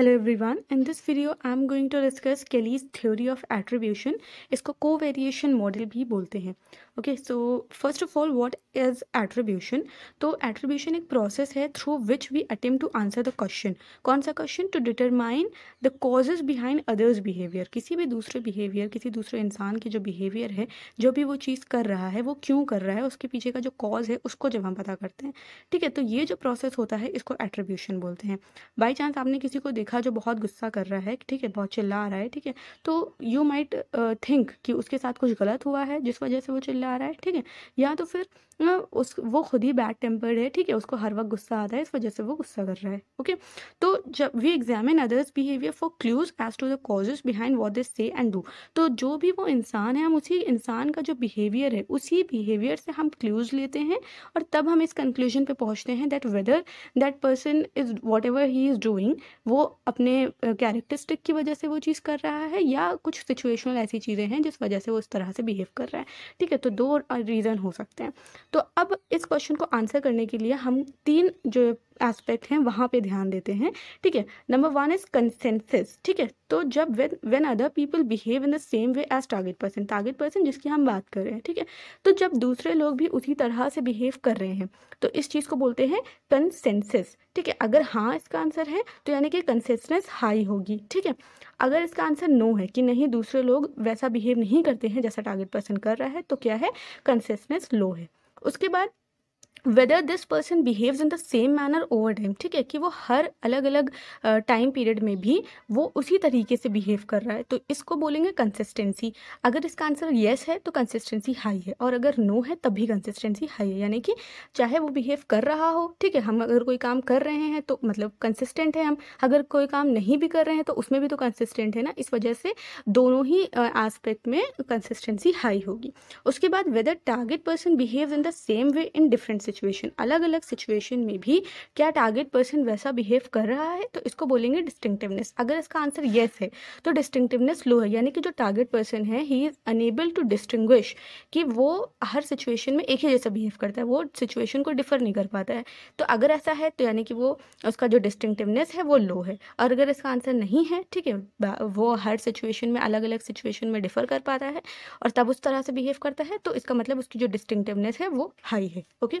hello everyone in this video I am going to discuss Kelley's theory of attribution इसको covariation model भी बोलते हैं okay so first of all what is attribution तो attribution एक process है through which we attempt to answer the question कौन सा question to determine the causes behind others behaviour किसी भी दूसरे बिहेवियर किसी दूसरे इंसान की जो बिहेवियर है जो भी वो चीज़ कर रहा है वो क्यों कर रहा है उसके पीछे का जो कॉज है उसको जब हम पता करते हैं ठीक है तो ये जो प्रोसेस होता है इसको एट्रीब्यूशन बोलते हैं बाई चांस आपने किसी को देखा जो बहुत गुस्सा कर रहा है ठीक है बहुत चिल्ला रहा है ठीक है तो यू माइट थिंक कि उसके साथ कुछ गलत हुआ है जिस वजह से वो चिल्ला रहा है ठीक है या तो फिर uh, उस वो खुद ही बैड टेम्पर्ड है ठीक है उसको हर वक्त गुस्सा आता है इस वजह से वो गुस्सा कर रहा है ओके तो जब we examine others behaviour for clues as to the causes behind what this say and do तो जो भी वो इंसान है हम उसी इंसान का जो बिहेवियर है उसी बिहेवियर से हम क्लूज लेते हैं और तब हम इस कंक्लूजन पे पहुंचते हैं that whether that person is whatever he is doing वो अपने कैरेक्टरिस्टिक की वजह से वो चीज़ कर रहा है या कुछ सिचुएशनल ऐसी चीज़ें हैं जिस वजह से वो इस तरह से बिहेव कर रहा है ठीक है तो दो रीज़न हो सकते हैं तो अब इस क्वेश्चन को आंसर करने के लिए हम तीन जो एस्पेक्ट हैं वहाँ पे ध्यान देते हैं ठीक है नंबर वन इज कंसेंसिस ठीक है तो जब when when other people behave in the same way as target person target person जिसकी हम बात कर रहे हैं ठीक है तो जब दूसरे लोग भी उसी तरह से बिहेव कर रहे हैं तो इस चीज़ को बोलते हैं कंसेंसिस ठीक है अगर हाँ इसका आंसर है तो यानी कि कंसेंसनेस हाई होगी ठीक है अगर इसका आंसर नो है कि नहीं दूसरे लोग वैसा बिहेव नहीं करते हैं जैसा टारगेट पर्सन कर रहा है तो क्या है कंसेंसनेस लो है उसके बाद whether this person behaves in the same manner over time ठीक है कि वो हर अलग अलग टाइम uh, पीरियड में भी वो उसी तरीके से बिहेव कर रहा है तो इसको बोलेंगे कंसिस्टेंसी अगर इसका आंसर येस है तो कंसिस्टेंसी हाई है और अगर नो है तब भी कंसिस्टेंसी हाई है यानी कि चाहे वो बिहेव कर रहा हो ठीक है हम अगर कोई काम कर रहे हैं तो मतलब कंसिस्टेंट है हम अगर कोई काम नहीं भी कर रहे हैं तो उसमें भी तो कंसिस्टेंट है ना इस वजह से दोनों ही एस्पेक्ट uh, में कंसिस्टेंसी हाई होगी उसके बाद whether target person behave in the same way in different situation अलग अलग सिचुएशन में भी क्या टारगेट पर्सन वैसा बिहेव कर रहा है तो इसको बोलेंगे डिस्टिंगटिवनेस अगर इसका आंसर येस है तो डिस्टिंगटिवनेस लो है यानी कि जो टारगेट पर्सन है he is unable to distinguish कि वो हर सिचुएशन में एक ही जैसा बिहेव करता है वो सिचुएशन को डिफर नहीं कर पाता है तो अगर ऐसा है तो यानी कि वो उसका जो डिस्टिंगटिवनेस है वो लो है और अगर इसका आंसर नहीं है ठीक है वो हर सिचुएशन में अलग अलग सिचुएशन में डिफर कर पाता है और तब उस तरह से बिहेव करता है तो इसका मतलब उसकी जो डिस्टिंगटिवनेस है वो हाई है ओके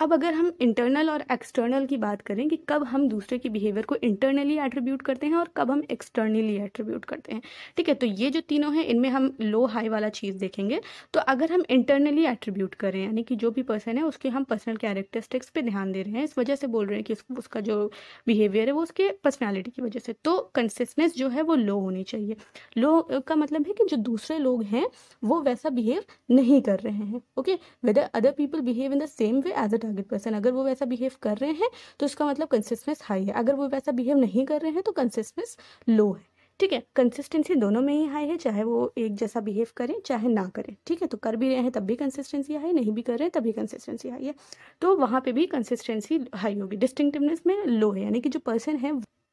अब अगर हम इंटरनल और एक्सटर्नल की बात करें कि कब हम दूसरे के बिहेवियर को इंटरनली एट्रीब्यूट करते हैं और कब हम एक्सटर्नली एट्रीब्यूट करते हैं ठीक है तो ये जो तीनों हैं इनमें हम लो हाई वाला चीज़ देखेंगे तो अगर हम इंटरनली एट्रीब्यूट करें यानी कि जो भी पर्सन है उसके हम पर्सनल कैरेक्टरिस्टिक्स पर ध्यान दे रहे हैं इस वजह से बोल रहे हैं कि उसका जो बिहेवियर है वो उसके पर्सनैलिटी की वजह से तो कंसिस्टेंस जो है वो लो होनी चाहिए लो का मतलब है कि जो दूसरे लोग हैं वो वैसा बिहेव नहीं कर रहे हैं okay whether other people behave in the same way as a target person अगर वो वैसा बिहेव कर रहे हैं तो उसका मतलब कंसिस्टेंस हाई है अगर वो वैसा बिहेव नहीं कर रहे हैं तो कंसिस्टेंस लो है ठीक है कंसिस्टेंसी दोनों में ही हाई है चाहे वो एक जैसा बिहेव करें चाहे ना करें ठीक है तो कर भी रहे हैं तब भी कंसिस्टेंसी हाई नहीं भी कर रहे हैं तब भी कंसिस्टेंसी हाई है तो वहाँ पे भी कंसिस्टेंसी हाई होगी डिस्टिंगटिवनेस में लो है यानी कि जो पर्सन है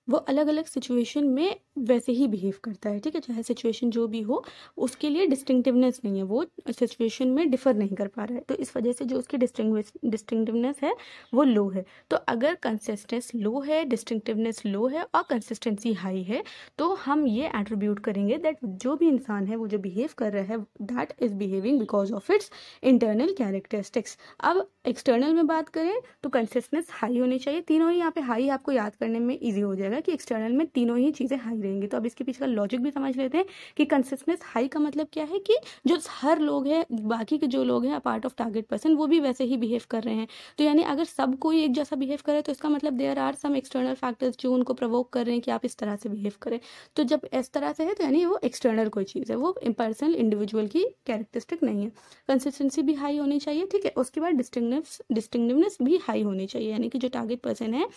वो अलग अलग सिचुएशन में वैसे ही बिहेव करता है ठीक है चाहे सिचुएशन जो भी हो उसके लिए डिस्टिंगटिवनेस नहीं है वो सिचुएशन में डिफर नहीं कर पा रहा है तो इस वजह से जो उसकी डिस्टिंग डिस्टिंगटिवनेस है वो लो है तो अगर कंसिस्टेंस लो है डिस्टिंगटिवनेस लो है और कंसिस्टेंसी हाई है तो हम ये एट्रीब्यूट करेंगे दैट जो भी इंसान है वो जो बिहेव कर रहा है that is behaving because of its internal characteristics अब एक्सटर्नल में बात करें तो कंसिस्टेंस हाई होनी चाहिए तीनों ही यहाँ पे हाई आपको याद करने में ईजी हो जाएगा रहा है कि एक्सटर्नल में तीनों ही चीज़ें हाई रहेंगी तो अब इसके पीछे का लॉजिक भी समझ लेते हैं कि कंसिस्टनेस हाई का मतलब क्या है कि जो हर लोग हैं बाकी के जो लोग हैं पार्ट ऑफ टारगेट पर्सन वो भी वैसे ही बिहेव कर रहे हैं तो यानी अगर सब कोई एक जैसा बिहेव करे तो इसका मतलब there are some external factors जो उनको प्रवोक कर रहे हैं कि आप इस तरह से बिहेव करें तो जब इस तरह से है तो यानी वो एक्सटर्नल कोई चीज़ है वो पर्सनल इंडिविजुअल की कैरेक्टरिस्टिक नहीं है कंसिस्टेंसी भी हाई होनी चाहिए ठीक है उसके बाद डिस्टिंगनेस डिस्टिंगनेस भी हाई होनी चाहिए यानी कि जो टारगेट पर्सन है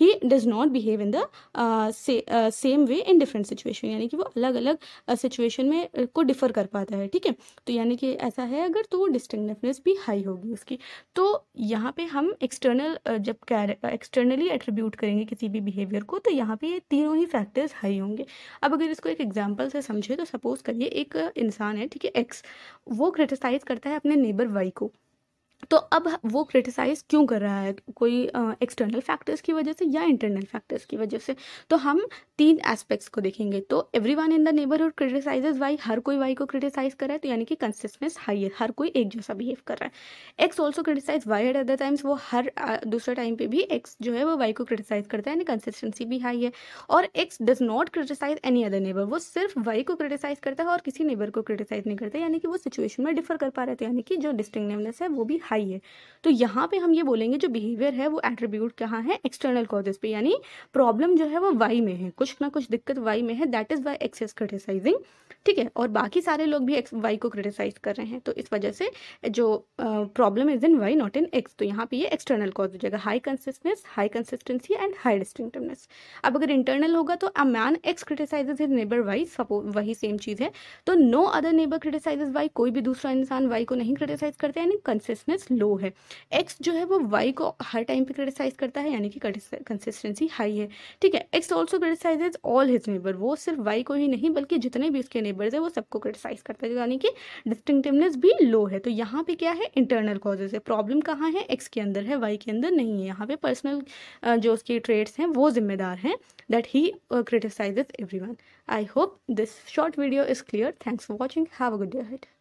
he does not behave in the same way in different situation यानी कि वो अलग अलग सिचुएशन में को डिफर कर पाता है ठीक है तो यानी कि ऐसा है अगर तो वो डिस्टिंगनेसनेस भी हाई होगी उसकी तो यहाँ पे हम एक्सटर्नल जब कैर एक्सटर्नली एट्रीब्यूट करेंगे किसी भी बिहेवियर को तो यहाँ पे ये तीनों ही फैक्टर्स हाई होंगे अब अगर इसको एक एग्जाम्पल से समझे तो सपोज करिए एक इंसान है ठीक है एक्स वो क्रिटिसाइज़ करता है अपने नेबर वाई को तो अब वो क्रिटिसाइज़ क्यों कर रहा है कोई एक्सटर्नल फैक्टर्स की वजह से या इंटरनल फैक्टर्स की वजह से तो हम तीन एस्पेक्ट्स को देखेंगे तो everyone in the neighbourhood criticises Y हर कोई वाई को क्रिटिसाइज कर रहा है तो यानी कि कंसिस्टेंस हाई है हर कोई एक जैसा बिहेव कर रहा है X also criticise Y at other times वो हर दूसरे टाइम पे भी एक्स जो है वो वाई को क्रिटिसाइज करता है यानी कंसिस्टेंसी भी हाई है और X does not criticise any other neighbour वो सिर्फ वाई को क्रिटिसाइज करता है और किसी नेबर को क्रिटिसाइज नहीं करता यानी कि वो सिचुएशन में डिफर कर पा रहे थे तो यानी कि जो डिस्टिंगनेस है वो भी हाई है तो यहाँ पे हम ये बोलेंगे जो बिहेवियर है वो एट्रीब्यूट कहाँ है एक्सटर्नल कॉजेज पे यानी प्रॉब्लम जो है वो वाई में है कुछ ना कुछ दिक्कत वाई में है that is Y X's criticising ठीक है और बाकी सारे लोग भी एक्स वाई को क्रिटिसाइज कर रहे हैं तो इस वजह से जो problem is in Y not in X तो यहाँ पे ये एक्सटर्नल कॉज हो जाएगा high consistence high consistency and high distinctiveness अब अगर इंटरनल होगा तो a man X criticise his neighbour Y suppose वही सेम चीज़ है तो no other neighbour criticise Y कोई भी दूसरा इंसान वाई को नहीं क्रिटिसाइज करते यानी कंसिस्टेंस टॉलरेंस लो है एक्स जो है वो वाई को हर टाइम पे क्रिटिसाइज करता है यानी कि कंसिस्टेंसी हाई है ठीक है X also criticise all his neighbour वो सिर्फ वाई को ही नहीं बल्कि जितने भी उसके नेबर्स है वो सबको क्रिटिसाइज करता है यानी कि डिस्टिंगटिवनेस भी लो है तो यहाँ पे क्या है इंटरनल कॉजेज है प्रॉब्लम कहाँ है एक्स के अंदर है वाई के अंदर नहीं है यहाँ पे पर्सनल जो उसके ट्रेड्स हैं वो जिम्मेदार हैं that he criticises everyone I hope this short video is clear thanks for watching have a good day hate